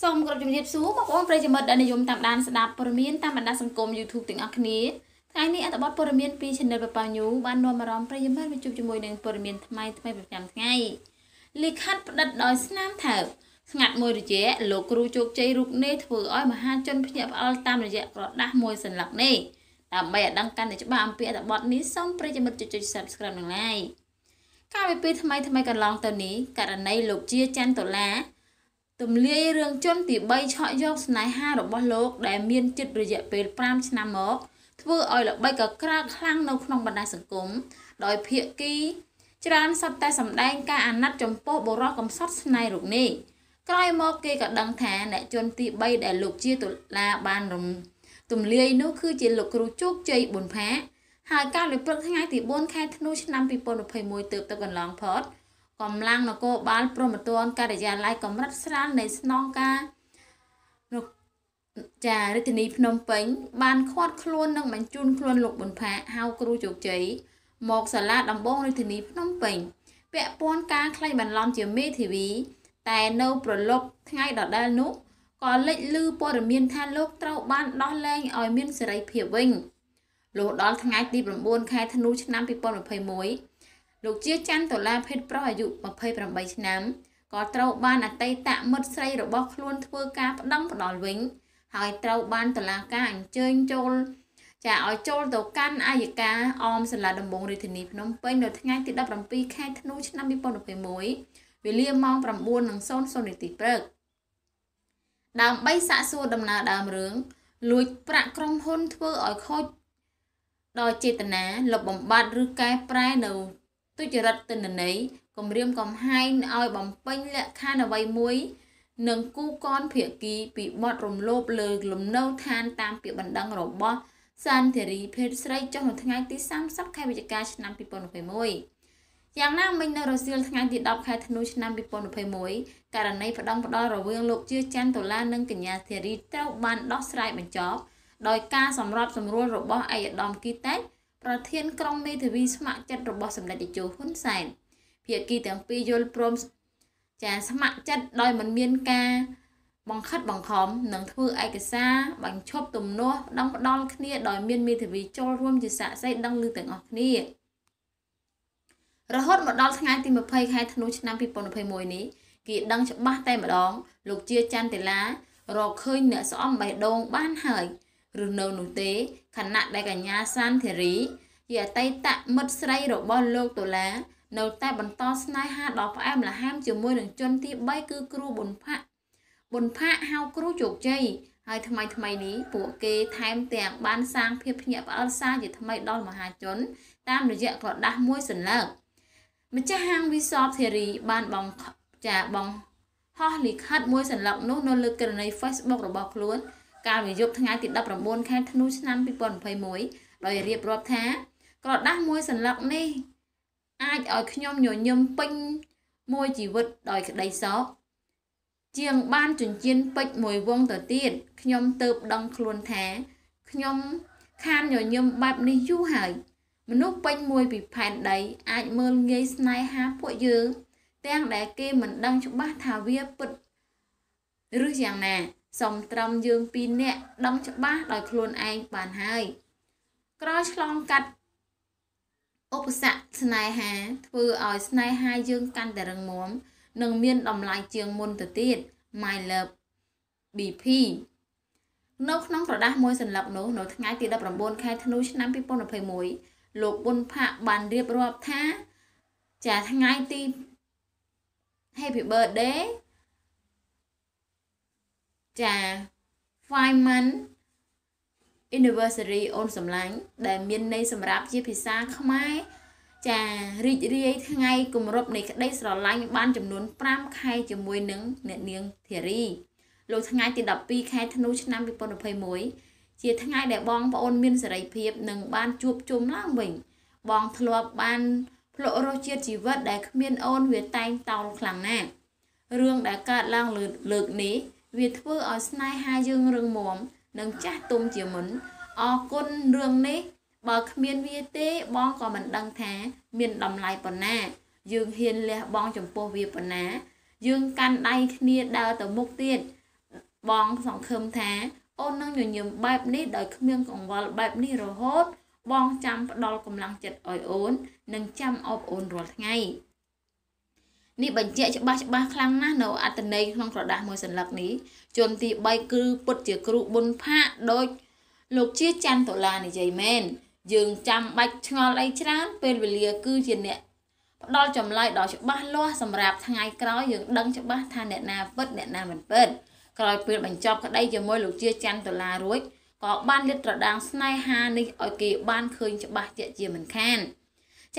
សូមគោរពជំរាបសួរបងប្អូនប្រិយមិត្តដែលនិយមតាមដានស្ដាប់ព័ត៌មានតាមបណ្ដាសង្គម YouTube ទាំងអស់គ្នាថ្ងៃនេះអត្ថបទព័ត៌មាន ពី Channel ប៉ប៉ាញូបាននាំអារម្មណ៍ប្រិយមិត្តមកជួបជាមួយនឹងព័ត៌មានថ្មីថ្មីប្រចាំថ្ងៃលិខិតផ្តិតដោយស្នាមថើបស្ងាត់មួយរយៈលោកគ្រូជោគជ័យរូបនេះធ្វើឲ្យមហាជនភ្ញាក់ផ្អើលតាមរយៈក្រដាស់មួយសន្លឹកនេះដើម្បីឲ្យដឹងកាន់តែច្បាស់អំពីអត្ថបទនេះសូមប្រិយមិត្តចុច Subscribe និង Like កាលពីពេលថ្មីថ្មីកន្លងទៅនេះករណីលោកជាច័ន្ទដុល្លារទម្លាយរឿងជនទី3ឆក់យកស្នេហារបស់លោកដែលមានជិតរយៈពេល5ឆ្នាំមក ធ្វើឲ្យល្បីកក្រើកខ្លាំងនៅក្នុងបណ្ដាញសង្គមដោយភាគីច្រើនសត្វតែសម្ដែងការអាណិតចំពោះបុរសកំសត់ស្នេហ៍រូបនេះក្រោយមកគេក៏ដឹងថាអ្នកជនទី3ដែលលោកជាតុលាបានរំទម្លាយនោះគឺជាលោកគ្រូជោគជ័យប៊ុនផាហើយកាលពីព្រឹកថ្ងៃទី4ខែធ្នូឆ្នាំ2021ទើបទៅកន្លងផុតកម្លាំងនគរបាលព្រមទានការិយាល័យកម្រិតស្រាលនៃស្នងការចារាជធានីភ្នំពេញបានខាត់ខ្លួននិងបញ្ជូនខ្លួនលោកប៊ុនផាហៅគ្រូជោគជ័យមកសាលាដំបងរាជធានីភ្នំពេញពាក់ព័ន្ធការក្លែងបន្លំជាមេធាវី តែនៅប្រឡប់ថ្ងៃដដែលនោះក៏លេចឮព័ត៌មានថាលោកត្រូវបានដោះលែងឲ្យមានសេរីភាពវិញលុះដល់ថ្ងៃទី9ខែធ្នូឆ្នាំ2021លោកជាច័ន្ទតុលាភេទប្រុសអាយុ28ឆ្នាំក៏ត្រូវបានអតីតមិត្តស្រីរបស់ខ្លួនធ្វើការប្តឹងផ្តល់វិញហើយត្រូវបានតុលាការអញ្ជើញចូល ចាឲ្យចូលទៅកាន់អัยការអមសាលាដំបងរាជធានីភ្នំពេញនៅថ្ងៃទី17ខែធ្នូឆ្នាំ2021វេលាម៉ោង9:00នាទីព្រឹកដើម្បីសាកសួរដំណើរដើមរឿងលួច ប្រាក់ក្រុមហ៊ុនធ្វើឲ្យខូចដោយចេតនាលុបបំបាត់ឬកែប្រែនៅទុច្ចរិតទិន្នន័យគម្រាមកំហែងឲ្យបំពេញលក្ខខណ្ឌអ្វីមួយនិងគូកនភាគី ពីបទរំលោភលើលំនៅឋានតាមពាក្យបណ្ដឹងរបស់សានធារីភេទស្រីចុះនៅថ្ងៃទី30ខែវិច្ឆិកាឆ្នាំ2021យ៉ាងណាមិញនៅរសៀលថ្ងៃទី10ខែធ្នូឆ្នាំ2021ករណីប្តឹងផ្តល់រវាងលោកជាច័ន្ទតុលានិងកញ្ញាធារីត្រូវបានដោះស្រាយបញ្ចប់ ដោយការសម្របសម្រួលរបស់ឯកឧត្តមគីតេតប្រធានក្រុមមេធាវីស្ម័គ្រចិត្តរបស់សម្ដេចតេជោហ៊ុនសែនភាគីទាំងពីរយល់ព្រមចាស្ម័គ្រចិត្តដោយមិនមានការ បង្ខិតបង្ខំនិងធ្វើឯកសារបញ្ឈប់ទំនាស់ដងផ្ដាល់គ្នាដោយមានមេធាវីចូលរួមជាសាក្សីដឹងឮទាំងអស់គ្នារហូតមកដល់ថ្ងៃទី20ខែធ្នូឆ្នាំ2021នេះគេដឹងច្បាស់តែម្ដង លោកជាចន្ទតិឡារកឃើញអ្នកស្អំបេះដូង បានហើយឬនៅនោះទេខណៈដែលកញ្ញាសានធីរីជាអតីតមិត្តស្រីរបស់លោកដុល្លារនៅតែបន្តស្នេហាដ៏ផ្អែមល្ហែមជាមួយនឹងជនទី3គឺគ្រូប៊ុនផាក់ប៊ុនផាក់ហៅគ្រូជោគជ័យហើយថ្មីថ្មីនេះពួកគេថែមទាំងបានសាងភាពភ្ញាក់ផ្អើលសារជាថ្មីដល់មហាជន តាមរយៈក្រដាស់មួយសន្លឹកម្ចាស់ហាងវិសបធីរី បានបងចាបងហោះលិខិតមួយសន្លឹកនោះ នៅលើករណី Facebook របស់ខ្លួនកាលពីយប់ថ្ងៃទី19ខែធ្នូឆ្នាំ2021ដោយរៀបរាប់ថាក្រដាស់មួយសន្លឹកនេះអាចឲ្យខ្ញុំញញឹមពេញមួយជីវិតដោយក្តីសោកជាងបានចិញ្ចៀនពេជ្រមួយវងទៅទៀតខ្ញុំទៅបដងខ្លួនថា ខ្ញុំខានញញឹមបែបនេះយូរហើយមនុស្សពេញមួយពីផែនដីអាចមើលងាយស្នេហាពួកយើងទាំងដែល គេមិនដឹងច្បាស់ថាវាពិតឬយ៉ាងណាសំត្រឹមយើងពីរនាក់ដឹងច្បាស់ដោយខ្លួនឯងបានហើយក្រឆ្លងកាត់ឧបសគ្គស្នេហាធ្វើឲ្យស្នេហាយើងកាន់តែរឹងមាំនិងមានតម្លៃជាងមុនទៅទៀត My Love BP នៅក្នុងក្រដាស់មួយសន្លឹកនោះនៅថ្ងៃទី19ខែធ្នូឆ្នាំ2021លោកប៊ុនផាក់បានរៀបរាប់ថាចាថ្ងៃទី Happy Birthday ចា Feynman anniversary អូនសំឡាញ់ដែលមានន័យសម្រាប់ជាភាសាខ្មែរចារីករាយថ្ងៃគម្រប់នៃក្តីស្រឡាញ់បានចំនួន5ខែជាមួយនឹងអ្នកនាងធារីលោកថ្ងៃទី12ខែធ្នូឆ្នាំ2021ជាថ្ងៃដែលបងប្អូនមានសេរីភាពនិងបានជួបជុំឡើងវិញ បងធ្លាប់បានភ្លក់រសជាតិជីវិតដែលគ្មានអូន វាតែងតោលខ្លាំងណាស់រឿងដែលកើតឡើងលើកនេះវាធ្វើឲ្យស្នេហាយើងរឹងមាំនិងចាស់ទុំជាមុនអរគុណរឿងនេះ បើគ្មានវាទេបងក៏មិនដឹងថាមានតម្លៃប៉ុណ្ណាយើងហ៊ានលះបង់ចំពោះវាប៉ុណ្ណា យើងកាន់ដៃគ្នាដើរទៅមុខទៀតបងសង្ឃឹមថា អូននឹងញញឹមបែបនេះដោយគ្មានកង្វល់បែបនេះរហូត បងចាំផ្ដល់កម្លាំងចិត្តឲ្យអូននិងចាំអបអូនរាល់ថ្ងៃ។នេះបញ្ជាក់ច្បាស់ច្បាស់ខ្លាំងណាស់នៅអត្តន័យក្នុងក្រដាស់មួយសន្លឹកនេះជនទី3គឺពុតជាគ្រូប៊ុនផាកដោយលោកជាច័ន្ទតូឡានិយាយមែនយើងចាំបាច់ឆ្ងល់អីច្រើន ពេលវេលា គឺជាអ្នកផ្ដល់ចម្លើយដល់ច្បាស់លាស់សម្រាប់ថ្ងៃក្រោយយើងដឹងច្បាស់ថាអ្នកណាពិតអ្នកណាមិនពិតក្រោយពេលបញ្ចប់ក្តីជាមួយលោកជាច័ន្ទតូឡារួចក៏បានលាតត្រដាងស្នេហានេះឲ្យគេ បានឃើញច្បាស់ជាក់ជាមិនខាន។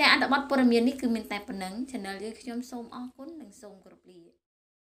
ចាអត្ថបទព័ត៌មាននេះគឺមានតែប៉ុណ្ណឹង Channel យើងខ្ញុំសូមអរគុណនិងសូមគោរពលា